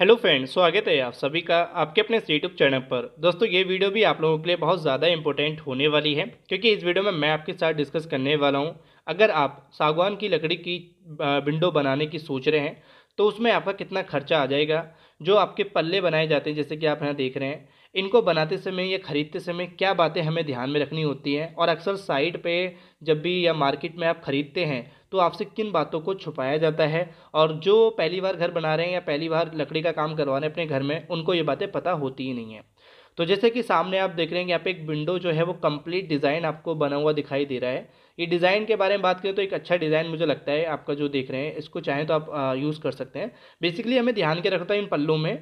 hello friends स्वागत है आप सभी का आपके अपने यूट्यूब चैनल पर दोस्तों ये वीडियो भी आप लोगों के लिए बहुत ज़्यादा इंपॉर्टेंट होने वाली है क्योंकि इस वीडियो में मैं आपके साथ डिस्कस करने वाला हूँ अगर आप सागवान की लकड़ी की विंडो बनाने की सोच रहे हैं तो उसमें आपका कितना खर्चा आ जाएगा जो आपके पल्ले बनाए जाते हैं जैसे कि आप यहाँ देख रहे हैं इनको बनाते समय या ख़रीदते समय क्या बातें हमें ध्यान में रखनी होती हैं और अक्सर साइट पे जब भी या मार्केट में आप ख़रीदते हैं तो आपसे किन बातों को छुपाया जाता है और जो पहली बार घर बना रहे हैं या पहली बार लकड़ी का काम करवा रहे हैं अपने घर में उनको ये बातें पता होती ही नहीं है तो जैसे कि सामने आप देख रहे हैं कि यहाँ पे एक विंडो जो है वो कंप्लीट डिज़ाइन आपको बना हुआ दिखाई दे रहा है ये डिज़ाइन के बारे में बात करें तो एक अच्छा डिज़ाइन मुझे लगता है आपका जो देख रहे हैं इसको चाहें तो आप यूज़ कर सकते हैं बेसिकली हमें ध्यान के रखता है इन पल्लों में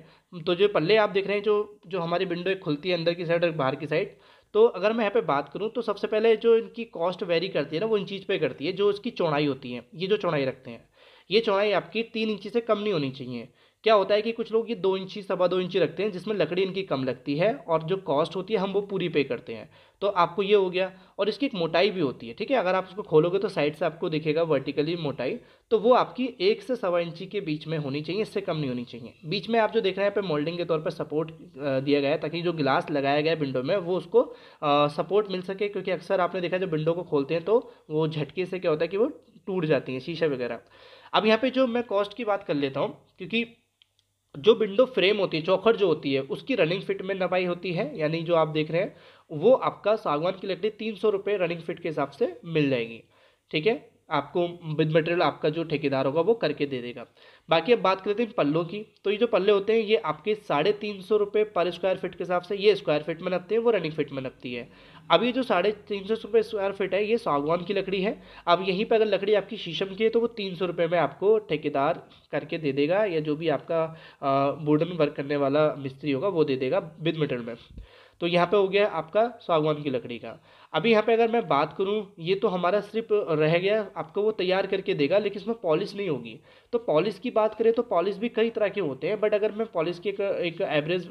तो जो पल्ले आप देख रहे हैं जो जो हमारी विंडो एक खुलती है अंदर की साइड और बाहर की साइड तो अगर मैं यहाँ पे बात करूँ तो सबसे पहले जो इनकी कॉस्ट वेरी करती है ना वो इन चीज़ पे करती है जो इसकी चौड़ाई होती है ये जो चौड़ाई रखते हैं ये चौड़ाई आपकी तीन इंची से कम नहीं होनी चाहिए क्या होता है कि कुछ लोग ये दो इंची सवा दो इंची रखते हैं जिसमें लकड़ी इनकी कम लगती है और जो कॉस्ट होती है हम वो पूरी पे करते हैं तो आपको ये हो गया और इसकी एक मोटाई भी होती है ठीक है अगर आप उसको खोलोगे तो साइड से आपको दिखेगा वर्टिकली मोटाई तो वो आपकी एक से सवा इंची के बीच में होनी चाहिए इससे कम नहीं होनी चाहिए बीच में आप जो देख रहे हैं पे मोल्डिंग के तौर पर सपोर्ट दिया गया है ताकि जो गिलास लगाया गया विंडो में वो उसको सपोर्ट मिल सके क्योंकि अक्सर आपने देखा जब विंडो को खोलते हैं तो वो झटके से क्या होता है कि वो टूट जाती हैं शीशा वगैरह अब यहाँ पे जो मैं कॉस्ट की बात कर लेता हूँ क्योंकि जो विंडो फ्रेम होती है चौखट जो होती है उसकी रनिंग फिट में नपाई होती है यानी जो आप देख रहे हैं वो आपका सागवान की लकड़ी तीन सौ रुपये रनिंग फिट के हिसाब से मिल जाएगी ठीक है आपको विद मटेरियल आपका जो ठेकेदार होगा वो करके दे देगा बाकी अब बात करते हैं पल्लों की तो ये जो पल्ले होते हैं ये आपके साढ़े तीन सौ रुपये पर स्क्वायर फीट के हिसाब से ये स्क्वायर फीट में लगते हैं वो रनिंग फिट में लगती है अब ये जो साढ़े तीन सौ रुपये स्क्वायर फीट है ये सागवान की लकड़ी है अब यहीं पर अगर लकड़ी आपकी शीशम की है तो वो तीन सौ रुपये में आपको ठेकेदार करके दे देगा या जो भी आपका वुडन वर्क करने वाला मिस्त्री होगा वो दे देगा विद मटेरियल में तो यहाँ पे हो गया आपका सागवान की लकड़ी का अभी यहाँ पे अगर मैं बात करूँ ये तो हमारा सिर्फ रह गया आपको वो तैयार करके देगा लेकिन इसमें पॉलिश नहीं होगी तो पॉलिश की बात करें तो पॉलिश भी कई तरह के होते हैं बट अगर मैं पॉलिश के एक, एक एवरेज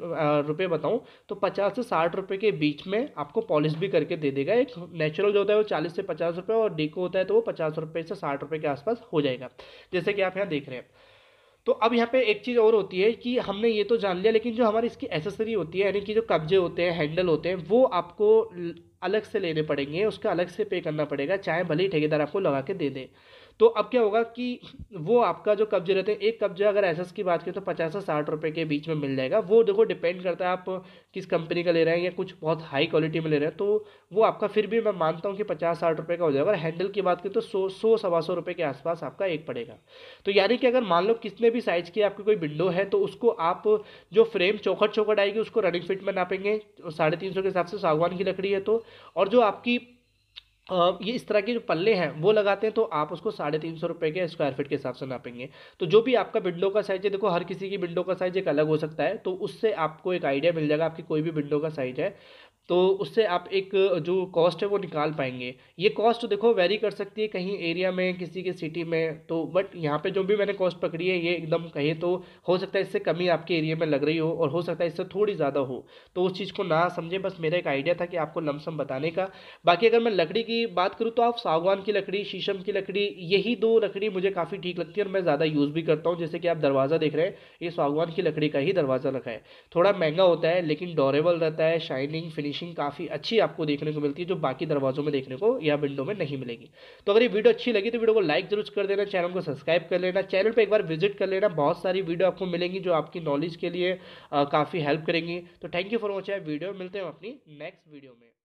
रुपये बताऊँ तो पचास से साठ रुपये के बीच में आपको पॉलिश भी करके दे देगा एक नेचुरल जो होता है वो चालीस से पचास रुपये और डेको होता है तो वो पचास रुपये से साठ रुपये के आसपास हो जाएगा जैसे कि आप यहाँ देख रहे हैं तो अब यहाँ पे एक चीज़ और होती है कि हमने ये तो जान लिया लेकिन जो हमारी इसकी एसेसरी होती है यानी कि जो कब्जे होते हैं हैंडल होते हैं वो आपको अलग से लेने पड़ेंगे उसका अलग से पे करना पड़ेगा चाहे भले ही ठेकेदार आपको लगा के दे दे तो अब क्या होगा कि वो आपका जो कब्जे रहते हैं एक कब्जा अगर एस की बात करें तो पचास से साठ रुपये के बीच में मिल जाएगा वो देखो डिपेंड करता है आप किस कंपनी का ले रहे हैं या कुछ बहुत हाई क्वालिटी में ले रहे हैं तो वो आपका फिर भी मैं मानता हूँ कि पचास साठ रुपये का हो जाएगा और हैंडल की बात करें तो सौ सौ सवा सौ रुपये के आसपास आपका एक पड़ेगा तो यानी कि अगर मान लो कितने भी साइज़ की आपकी कोई विंडो है तो उसको आप जो फ्रेम चौखट चौखट आएगी उसको रनिंग फिट में नापेंगे साढ़े तीन सौ के हिसाब से सागवान की लकड़ी है तो और जो आपकी ये इस तरह के जो पल्ले हैं वो लगाते हैं तो आप उसको साढ़े तीन सौ रुपये के स्क्वायर फीट के हिसाब से नापेंगे तो जो भी आपका विंडो का साइज है देखो हर किसी की विंडो का साइज एक अलग हो सकता है तो उससे आपको एक आइडिया मिल जाएगा आपकी कोई भी विंडो का साइज है तो उससे आप एक जो कॉस्ट है वो निकाल पाएंगे ये कॉस्ट देखो वेरी कर सकती है कहीं एरिया में किसी के सिटी में तो बट यहाँ पे जो भी मैंने कॉस्ट पकड़ी है ये एकदम कहे तो हो सकता है इससे कमी आपके एरिया में लग रही हो और हो सकता है इससे थोड़ी ज़्यादा हो तो उस चीज़ को ना समझें बस मेरा एक आइडिया था कि आपको लमसम बताने का बाकी अगर मैं लकड़ी की बात करूँ तो आप सागवान की लकड़ी शीशम की लकड़ी यही दो लकड़ी मुझे काफ़ी ठीक लगती है और मैं ज़्यादा यूज़ भी करता हूँ जैसे कि आप दरवाज़ा देख रहे हैं ये सागवान की लकड़ी का ही दरवाज़ा रखा है थोड़ा महंगा होता है लेकिन डोरेबल रहता है शाइनिंग फिनिश फिनिशिंग काफ़ी अच्छी आपको देखने को मिलती है जो बाकी दरवाज़ों में देखने को या विंडो में नहीं मिलेगी तो अगर ये वीडियो अच्छी लगी तो वीडियो को लाइक जरूर कर देना चैनल को सब्सक्राइब कर लेना चैनल पर एक बार विजिट कर लेना बहुत सारी वीडियो आपको मिलेंगी जो आपकी नॉलेज के लिए काफ़ी हेल्प करेंगी तो thank you for watching video मिलते हैं अपनी नेक्स्ट वीडियो में